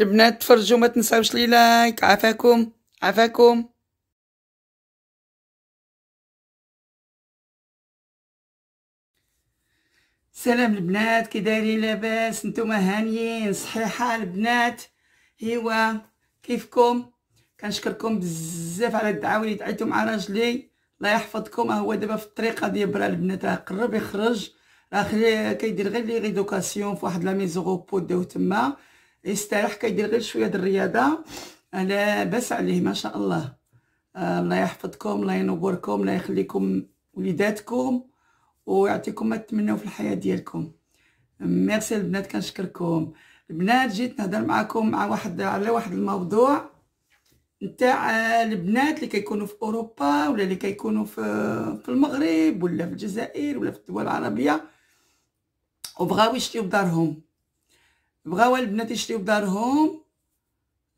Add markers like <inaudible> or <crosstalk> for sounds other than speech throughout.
البنات تفرجوا ما تنساوش لي لايك عافاكم عافاكم سلام البنات كي دايرين لاباس نتوما هانيين صحيحه البنات ايوا كيفكم كنشكركم بزاف على الدعاوي اللي دعيتو مع راجلي الله يحفظكم هو دابا في الطريق ديال برا البنات راه قرب يخرج راه كيدير غير لي ريدوكاسيون في واحد لا ميزو غوبو داو تما يستريح كيدير غير شويه د الرياضه لا بس عليه ما شاء الله آه، الله يحفظكم الله ينوركم الله يخليكم وليداتكم ويعطيكم ما تتمنوا في الحياه ديالكم ميرسي البنات كنشكركم البنات جيت نهضر معكم مع واحد على واحد الموضوع نتاع آه، البنات اللي كيكونوا في اوروبا ولا اللي كيكونوا في في المغرب ولا في الجزائر ولا في الدول العربيه وبغاو يشتيو بدارهم بغاو البنات يشريو دارهم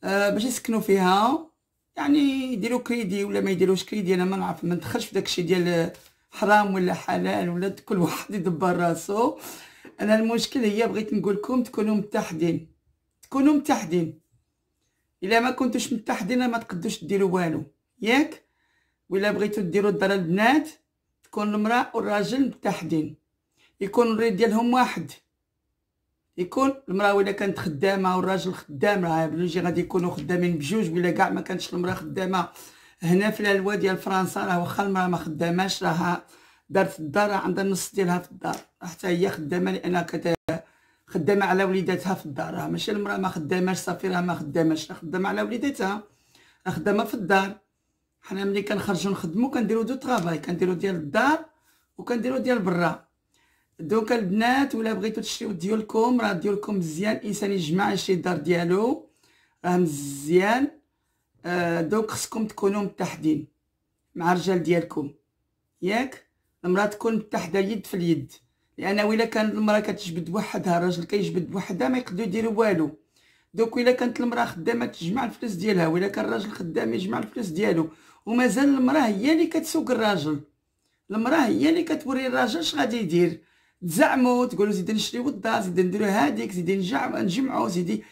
آه باش يسكنوا فيها يعني يديروا كريدي ولا ما يديروش كريدي انا ما نعرف ما ندخلش في داكشي ديال حرام ولا حلال ولا كل واحد يدبر راسو انا المشكل هي بغيت نقول لكم تكونوا متحدين تكونوا متحدين الا ما كنتوش متحدين ما تقدوش ديروا والو ياك ولا بغيتو ديروا الدار البنات تكون المراه والراجل متحدين يكون الريد ديالهم واحد يكون المراه ولا كانت خدامه والراجل خدام راه بلوجي غادي يكونوا خدامين بجوج ولا كاع ما كانتش المراه خدامه هنا في الالوا ديال فرنسا راه واخا المراه ما خداماش راها دارت الدار عندها النص ديالها في الدار حتى هي خدامه لانها كت خدامه على وليداتها في الدار راه ماشي المراه ما خداماش صافي راه ما خداماش خدامه على وليداتها خدامه في الدار حنا ملي كنخرجوا نخدموا كنديروا دو طرافاي كنديروا ديال الدار وكنديروا ديال برا دوك البنات ولا بغيتو تشريو ديولكم راه ديولكم مزيان الانسان يجمع شي دار ديالو راه مزيان آه دوك خصكم تكونوا متحدين مع الرجال ديالكم ياك المراه تكون متحده يد في اليد لان الا كانت المراه كتجبد بوحدها الراجل كيجبد بوحدها ما يقدروا يديروا والو دوك الا كانت المراه خدامه تجمع الفلوس ديالها ولا كان الراجل خدام يجمع الفلوس ديالو ومازال المراه هي اللي كتسوق الراجل المراه هي اللي كتوري الراجل اش غادي يدير تزعموا تقولوا زيد نشريو الدار زيد نديرو هاديك زيد نجمعو زيد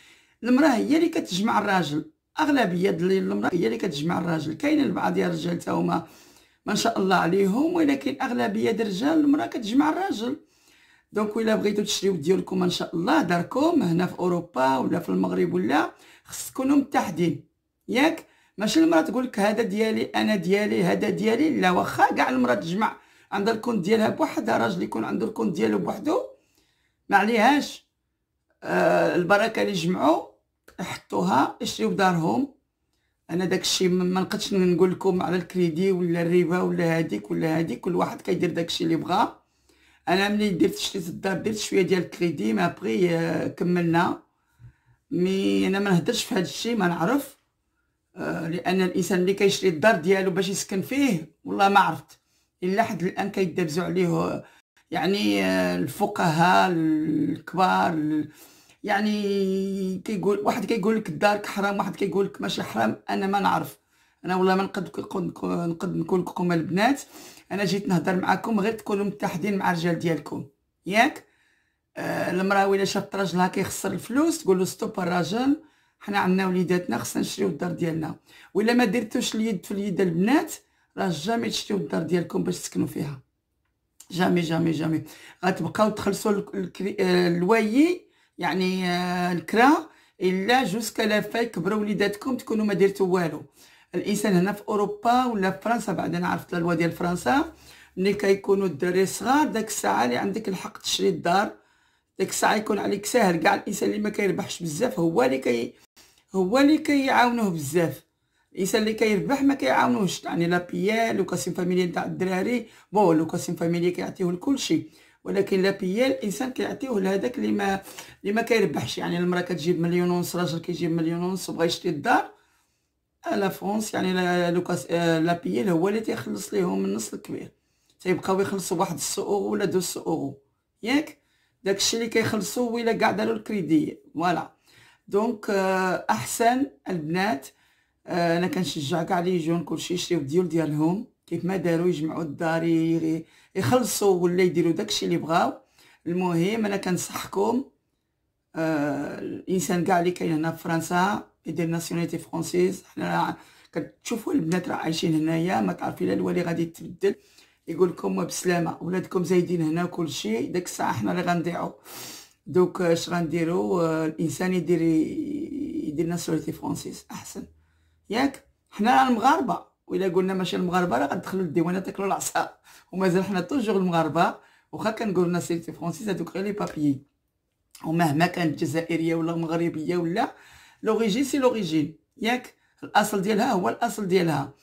المراه هي اللي كتجمع الراجل اغلبيه ديال المراه هي اللي كتجمع الراجل كاين البعض ديال الرجال تا هما ما شاء الله عليهم ولكن اغلبيه ديال الرجال المراه كتجمع الراجل دونك الا بغيتو تشريو ديالكم ان شاء الله داركم هنا في اوروبا ولا في المغرب ولا خص تكونوا متحدين ياك ماشي المراه تقول لك هذا ديالي انا ديالي هذا ديالي لا واخا كاع المراه تجمع عندها الكونت ديالها بوحدها راجل يكون عنده الكونت ديالو بوحدو ما عليهاش آه البركه اللي جمعوا حطوها يشريو دارهم انا داكشي ما نقدش نقول لكم على الكريدي ولا الربا ولا هذيك ولا هذيك كل واحد كيدير داكشي اللي بغا انا ملي درت شريت الدار درت شويه ديال الكريدي ما بغي آه، كملنا مي انا ما نهدرش في هذا الشيء ما نعرف آه لان الانسان اللي كيشري الدار ديالو باش يسكن فيه والله ما عرفت الى حد الان كيدابزوا عليه يعني الفقهاء الكبار يعني كيقول واحد كيقول لك دارك حرام واحد كيقول لك ماشي حرام انا ما نعرف انا والله ما نقد نقد نقول لكم البنات انا جيت نهضر معكم غير تكونوا متحدين مع الرجال ديالكم ياك آه المراه ولا شافت راجلها كيخسر الفلوس تقول له ستوب الراجل حنا عندنا وليداتنا خصنا نشريو الدار ديالنا ولا ما درتوش اليد في اليد البنات راه جامي تشريو الدار ديالكم باش تسكنوا فيها جامي جامي جامي غتبقاو تخلصوا آه، الوايي يعني آه، الكرا الا جوج كلافه كبروا وليداتكم تكونوا ما درتو والو الانسان هنا في اوروبا ولا في فرنسا بعد انا عرفت الوا ديال فرنسا ملي كيكونوا الدراري صغار داك الساعه اللي عندك الحق تشري الدار داك الساعه يكون عليك ساهل كاع الانسان اللي ما كيربحش بزاف هو اللي كي هو اللي كيعاونوه بزاف الانسان اللي كيربح ما كيعاونوش يعني لابيال وكاسين فاميلي تاع الدراري بون لو كاسين فاميلي كيعطيوه لكل شيء ولكن لابيال الانسان كيعطيوه لهذاك اللي ما اللي ما كيربحش يعني المراه كتجيب مليون ونص راجل كيجيب مليون ونص بغا يشري الدار لا فرونس يعني لوكاس لابيال هو اللي تيخلص ليهم النص الكبير تيبقاو يخلصوا واحد السؤو ولا دو سوغو ياك داكشي اللي كيخلصوا ولا كاع داروا الكريدي فوالا دونك احسن البنات آه، انا كنشجع كاع لي جون كلشي يشريو الديول ديالهم كيف ما داروا يجمعوا الدار يخلصوا ولا يديروا داكشي اللي بغاو المهم انا كنصحكم آه، الانسان كاع اللي كاين هنا في فرنسا يدير ناسيوناليتي فرونسيز حنا كتشوفوا البنات راه عايشين هنايا ما تعرفي لا الوالي غادي يتبدل يقول لكم بسلامه ولادكم زايدين هنا كلشي داك الساعه حنا اللي غنضيعوا دوك آه، اش غنديروا الانسان يدير يدير ناسيوناليتي فرونسيز احسن ياك حنا المغاربه وإلا قلنا ماشي المغاربه راه غندخلوا للديوانات تاكلوا العصا ومازال حنا توجور المغاربه واخا كنقول لنا سيرتي فرونسيس هادوك غير لي بابيي ومهما كانت جزائريه ولا مغربيه ولا لوريجين سي لوريجين ياك الاصل ديالها هو الاصل ديالها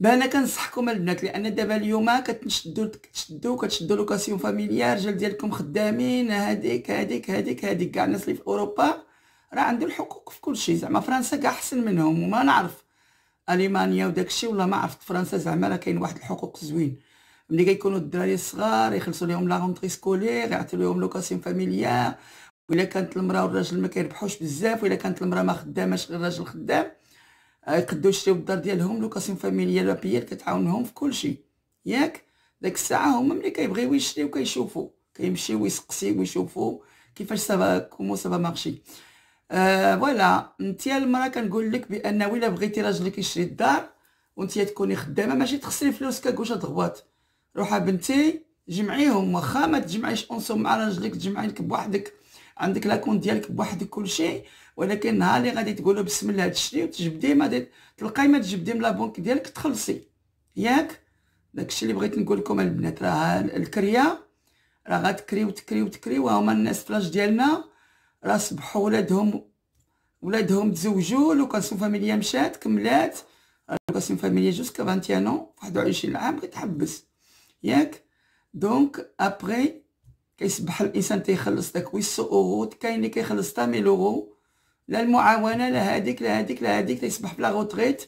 بانا كنصحكم البنات لان دابا اليوم كتشدوا كتشدوا كتشدوا لوكاسيون فاميليار رجال ديالكم خدامين هذيك هذيك هذيك هذيك كاع الناس اللي في اوروبا راه عندهم الحقوق في كل شيء زعما فرنسا كاع احسن منهم وما نعرف المانيا وداك الشيء والله ما عرفت فرنسا زعما راه كاين واحد الحقوق زوين ملي كيكونوا الدراري الصغار يخلصوا لهم لا رونطري سكولير يعطيو لهم لوكاسيون فاميليير ولا كانت المراه والراجل ما كيربحوش بزاف ولا كانت المراه ما خداماش غير الراجل خدام آه، يقدو يشريو الدار ديالهم لوكاسيون لا بيير كتعاونهم في كل شيء ياك داك الساعه هما ملي كيبغيو يشريو كيشوفوا كيمشيو يسقسيو ويشوفوا كيفاش سافا كومو سافا مارشي آه فوالا انت المراه كنقول لك بان الا بغيتي راجلك يشري الدار وانت تكوني خدامه ماشي تخسري فلوسك كوشه ضغوات روحي بنتي جمعيهم واخا ما تجمعيش اونسوم مع راجلك تجمعي لك بوحدك عندك لاكون ديالك بوحدك كلشي ولكن نهار اللي غادي تقولوا بسم الله تشري وتجبدي ما تلقاي ما تجبدي من لابونك ديالك تخلصي ياك داكشي اللي بغيت نقول لكم البنات راه الكريه راه غتكري وتكري وتكري وهما الناس فلاش ديالنا راه صبحوا ولادهم ولادهم تزوجوا لوكاسون فاميليا مشات كملات لوكاسون فاميليا جوسكا 21 اون 21 عام كتحبس ياك دونك ابري كيصبح الانسان تيخلص داك ويسو اورو كاين اللي كيخلص تا ميل اورو لا المعاونه لا هذيك لا هذيك لا هذيك تيصبح بلا غوتريت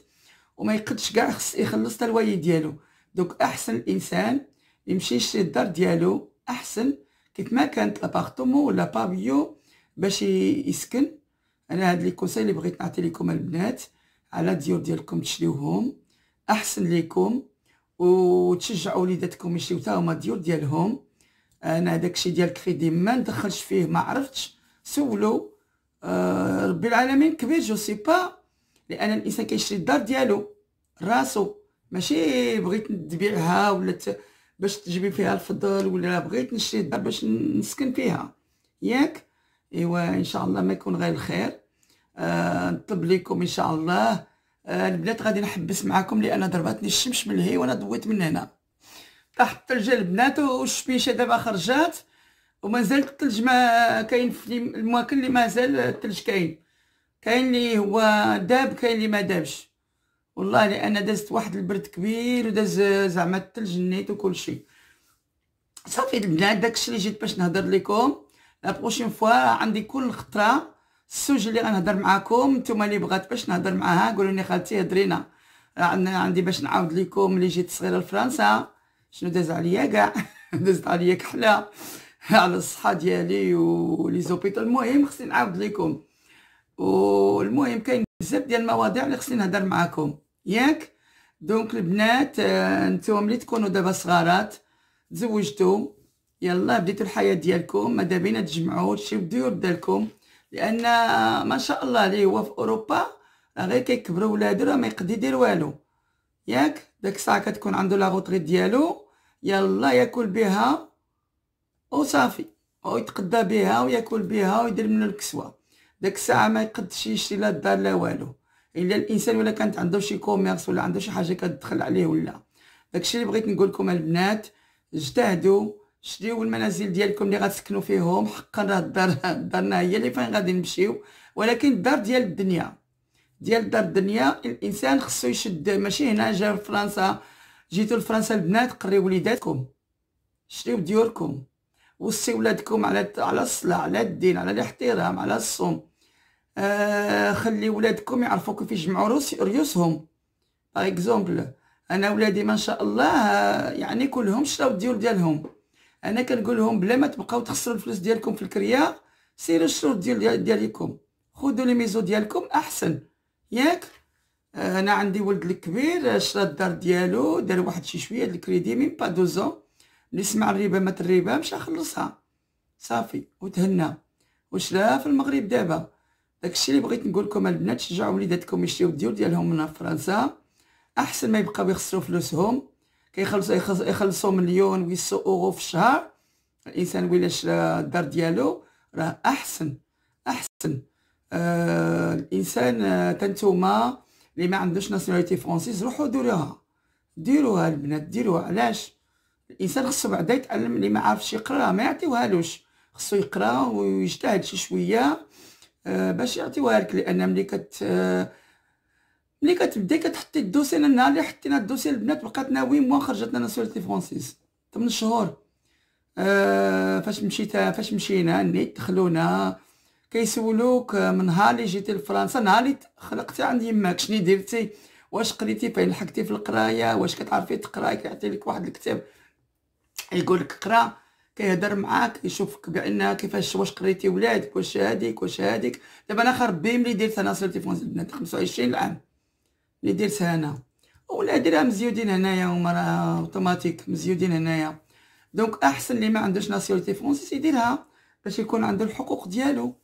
وما يقدش كاع خص يخلص تا الوالد ديالو دونك احسن الانسان يمشي يشري الدار ديالو احسن كيف ما كانت لابارتومون ولا بابيو باش يسكن انا هاد لي كونساي اللي بغيت نعطي لكم البنات على الديور ديالكم تشريوهم احسن لكم وتشجعوا وليداتكم يشريو تاهما الديور ديالهم انا داكشي ديال كريدي ما ندخلش فيه ما عرفتش سولو أه ربي العالمين كبير جو سي با لان الانسان كيشري الدار ديالو راسو ماشي بغيت نبيعها ولا ت... باش تجيبي فيها الفضل ولا بغيت نشري الدار باش نسكن فيها ياك ايوا ان شاء الله ما يكون غير الخير آه نطلب لكم ان شاء الله آه البنات غادي نحبس معكم لان ضرباتني الشمس من الهي وانا ضويت من هنا طاح الثلج البنات والشبيشه دابا خرجات ومازال الثلج ما كاين في المواكل اللي مازال الثلج كاين كاين اللي هو داب كاين اللي ما دابش والله لان دازت واحد البرد كبير وداز زعما الثلج نيت وكل شيء صافي البنات داكشي اللي جيت باش نهضر لكم لا بروشين فوا عندي كل خطره السوج اللي غنهضر معاكم نتوما اللي بغات باش نهضر معاها قولوا لي خالتي هدرينا عندي باش نعاود لكم اللي جيت صغيره لفرنسا شنو داز عليا كاع <laughs> دازت عليا كحله على الصحه ديالي ولي زوبيتال المهم خصني نعاود لكم والمهم كاين بزاف ديال المواضيع اللي خصني نهضر معاكم ياك دونك البنات آه، نتوما ملي تكونوا دابا صغارات تزوجتو يلا بديتوا الحياه ديالكم ماذا بينا تجمعوا هادشي ديور ديالكم لان آه، ما شاء الله اللي هو في اوروبا راه غير كيكبروا ولادو راه ما يقدر يدير والو ياك داك الساعه كتكون عنده لا غوطري ديالو يلا ياكل بها وصافي ويتقدى بها وياكل بها ويدير منو الكسوه داك الساعه ما يقدش يشري لا دار لا والو الا الانسان ولا كانت عنده شي كوميرس ولا عنده شي حاجه كتدخل عليه ولا داكشي اللي بغيت نقول لكم البنات اجتهدوا شريو المنازل ديالكم اللي غتسكنوا فيهم حقا راه الدار دارنا هي اللي فين غادي نمشيو ولكن الدار ديال الدنيا ديال الدار الدنيا الانسان خصو يشد ماشي هنا جا لفرنسا جيتو لفرنسا البنات قريو وليداتكم شريو ديوركم وصي ولادكم على على الصلاه على الدين على الاحترام على الصوم آه خلي ولادكم يعرفوا كيف يجمعوا ريوسهم باغ اكزومبل انا ولادي ما شاء الله آه، يعني كلهم شراو الديور ديالهم انا كنقول لهم بلا ما تبقاو تخسروا الفلوس ديالكم في الكريا سيروا الشروط ديال ديالكم خذوا لي ميزو ديالكم احسن ياك آه، انا عندي ولد الكبير آه، شرا الدار ديالو دار واحد شي شويه ديال الكريدي ميم با دوزو اللي سمع الربا مات الربا مشى خلصها صافي وتهنى وشراها في المغرب دابا داكشي اللي بغيت نقول لكم البنات شجعوا وليداتكم يشريو الديور ديالهم من فرنسا احسن ما يبقاو يخسروا فلوسهم كيخلصوا يخلصوا مليون و اورو في الشهر الانسان شرا الدار ديالو راه احسن احسن آه الانسان تنتوما اللي ما عندوش ناسيوناليتي فرونسيز روحوا ديروها ديروها البنات ديروها علاش الانسان خصو بعدا يتعلم اللي ما عارفش يقرا ما يعطيوهالوش خصو يقرا ويجتهد شي شويه آه باش يعطيوها لك لان ملي كت آه ملي كتبدا كتحطي الدوسي انا النهار اللي حطينا الدوسي البنات بقاتنا وي موا خرجت لنا سورتي فرونسيس 8 شهور آه فاش مشيت فاش مشينا نيت دخلونا كيسولوك آه، من نهار اللي جيتي لفرنسا نهار اللي خلقتي عند يماك شنو درتي واش قريتي فين لحقتي في القرايه واش كتعرفي تقراي كيعطي لك واحد الكتاب يقول لك اقرا كيهضر معاك يشوفك بان كيفاش واش قريتي ولادك واش هاديك واش هاديك دابا انا خربي ملي درت انا سيرتيفونس البنات 25 عام اللي درتها انا درها مزيودين هنايا هما راه اوتوماتيك مزيودين هنايا دونك احسن اللي ما عندوش ناسيوناليتي فرونسيس يديرها باش يكون عنده الحقوق ديالو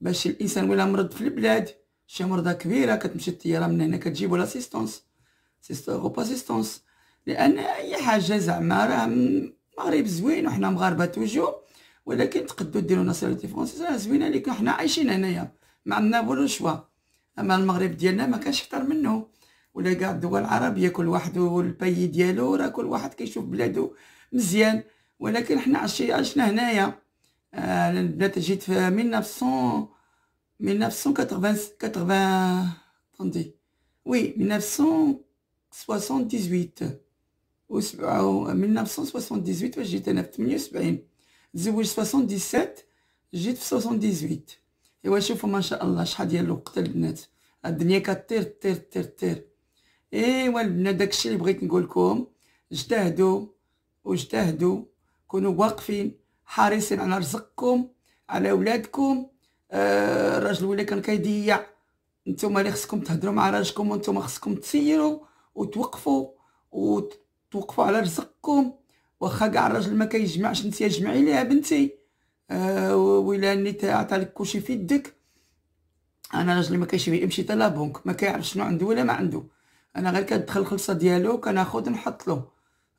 باش الانسان ولا مرض في البلاد شي مرضى كبيره كتمشي الطياره من هنا كتجيبو لاسيستونس سيستوروب اسيستونس لان اي حاجه زعما راه المغرب زوين وحنا مغاربه توجو ولكن تقدو ديرو ناسيوناليتي فرونسيس راه زوينه ليك حنا عايشين هنايا ما عندنا بولو شوا اما المغرب ديالنا ما كانش اكثر منه ولا كاع الدول العربيه كل واحد والبي ديالو راه كل واحد كيشوف بلادو مزيان ولكن حنا عشنا هنايا البلاد آه جيت في 1900 1980 attendez وي 1978 و 1978 واش جيت انا في 78 تزوج 77 جيت في 78 ايوا شوفوا ما شاء الله شحال ديال الوقت البنات الدنيا كطير طير طير طير ايوا البنات داكشي اللي بغيت نقول لكم اجتهدوا واجتهدوا كونوا واقفين حريصين على رزقكم على ولادكم آه الراجل ولا كان كيضيع نتوما اللي خصكم تهضروا مع راجلكم وانتم خصكم تسيروا وتوقفوا وتوقفوا على رزقكم واخا كاع الراجل ما كيجمعش انت جمعي ليها بنتي آه، ولاني عطالك كلشي في يدك انا راجل ما كاينش فيه يمشي حتى لا بنك ما كيعرف شنو عنده ولا ما عنده انا غير كندخل الخلصه ديالو كناخذ نحط له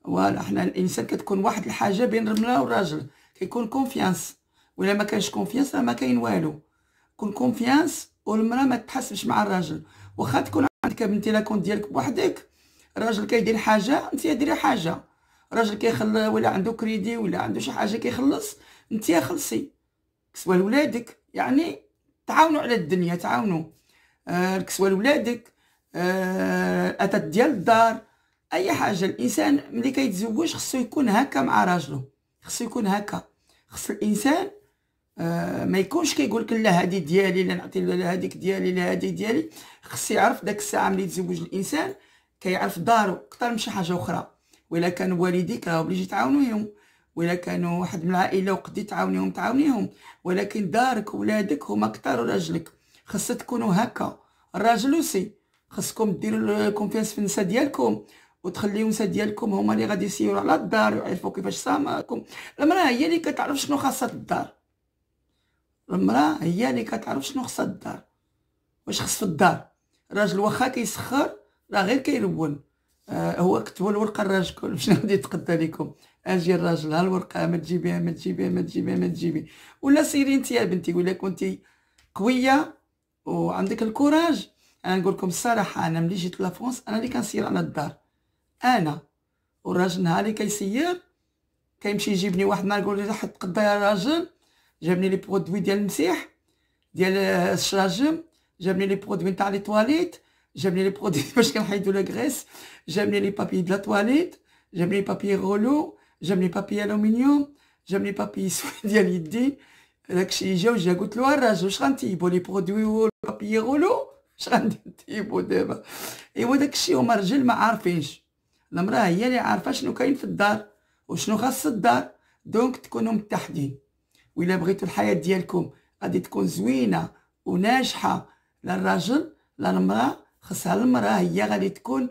فوالا حنا الانسان كتكون واحد الحاجه بين الرمله والراجل كيكون كونفيانس ولا ما كانش كونفيانس راه ما كاين والو كون كونفيانس والمراه ما تحسبش مع الراجل واخا تكون عندك بنتي لا كون ديالك بوحدك الراجل كيدير حاجه انت ديري حاجه راجل كيخل ولا عنده كريدي ولا عنده شي حاجه كيخلص انت خلصي كسوه لولادك يعني تعاونوا على الدنيا تعاونوا آه كسوه لولادك آه الاثاث ديال الدار اي حاجه الانسان ملي كيتزوج خصو يكون هكا مع راجله خصو يكون هكا خص الانسان آه ما يكونش كيقول كي لك لا هذه ديالي لا نعطي لا هذيك ديالي لا هذه ديالي خص يعرف داك الساعه ملي يتزوج الانسان كيعرف دارو اكثر من شي حاجه اخرى وإلا كانوا والديك راه بليجي تعاونيهم وإلا كانوا واحد من العائلة وقدي تعاونيهم تعاونيهم ولكن دارك ولادك هما كتر راجلك خاص تكونوا هكا الراجل وسي خاصكم ديروا الكونفيانس في النساء ديالكم وتخليو النساء ديالكم هما اللي غادي يسيروا على الدار ويعرفوا كيفاش سامعكم المراه هي اللي كتعرف شنو خاصها الدار المراه هي اللي كتعرف شنو خاصها الدار واش خص في الدار راجل واخا كيسخر راه غير كيلون آه، هو كتبوا الورقه لراجلكم باش غادي يتقدى لكم اجي الراجل ها الورقه ما تجيبيها ما تجيبيها ما تجيبيها ما تجيبي ولا سيري انت يا بنتي ولا كنتي قويه وعندك الكوراج انا نقول لكم الصراحه انا ملي جيت لافرونس انا اللي كنسير على الدار انا والراجل نهار اللي كيسير كيمشي يجيبني واحد النهار يقول لي حط قدا يا راجل جابني لي برودوي ديال المسيح ديال الشراجم جابني لي برودوي تاع لي تواليت j'aime les produits باش كنحيدو لا غريس j'aime les papiers de la toilette j'aime les papiers رولو j'aime les papiers aluminium j'aime les papiers ديال يدي داكشي جا وجا قلت له الراجل واش غنتيبو لي برودوي والبابي رولو واش غنتيبو دابا ايوا داكشي هما رجل ما عارفينش المراه هي اللي عارفه شنو كاين في الدار وشنو خاص الدار دونك تكونوا متحدين وإلا بغيتو الحياه ديالكم غادي تكون زوينه وناجحه لا الراجل لا المراه خاصها المراه هي غادي تكون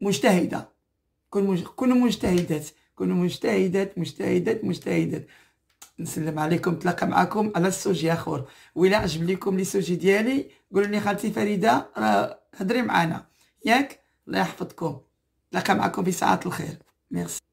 مجتهده كون كونوا مجتهدات كونوا مجتهدات مجتهدات مجتهدات نسلم عليكم نتلاقى معكم على السوجي اخر ولا عجب لكم لي سوجي ديالي قولوا لي خالتي فريده راه هضري معانا ياك الله يحفظكم نتلاقى معكم في ساعات الخير ميرسي